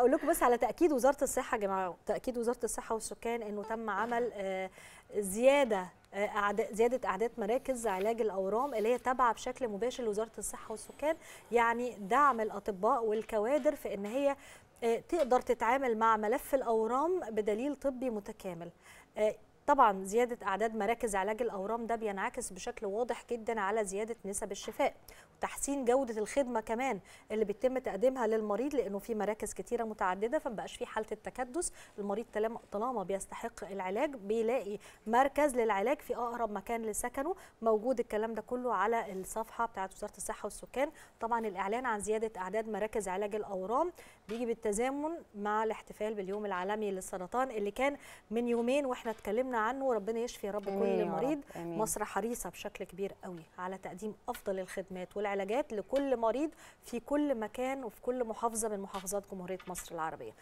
اقول لكم بس على تاكيد وزاره الصحه يا جماعه تاكيد وزاره الصحه والسكان انه تم عمل آه، زياده آه، زياده اعداد مراكز علاج الاورام اللي هي تابعه بشكل مباشر لوزاره الصحه والسكان يعني دعم الاطباء والكوادر في ان هي آه، تقدر تتعامل مع ملف الاورام بدليل طبي متكامل طبعا زيادة أعداد مراكز علاج الأورام ده بينعكس بشكل واضح جدا على زيادة نسب الشفاء وتحسين جودة الخدمة كمان اللي بيتم تقديمها للمريض لأنه في مراكز كتيرة متعددة فمبقاش في حالة التكدس المريض طالما بيستحق العلاج بيلاقي مركز للعلاج في أقرب مكان لسكنه موجود الكلام ده كله على الصفحة بتاعت وزارة الصحة والسكان طبعا الإعلان عن زيادة أعداد مراكز علاج الأورام بيجي بالتزامن مع الاحتفال باليوم العالمي للسرطان اللي كان من يومين واحنا اتكلمنا عنه ربنا يشفي يا رب كل مريض أمين. مصر حريصه بشكل كبير قوي على تقديم افضل الخدمات والعلاجات لكل مريض في كل مكان وفي كل محافظه من محافظات جمهوريه مصر العربيه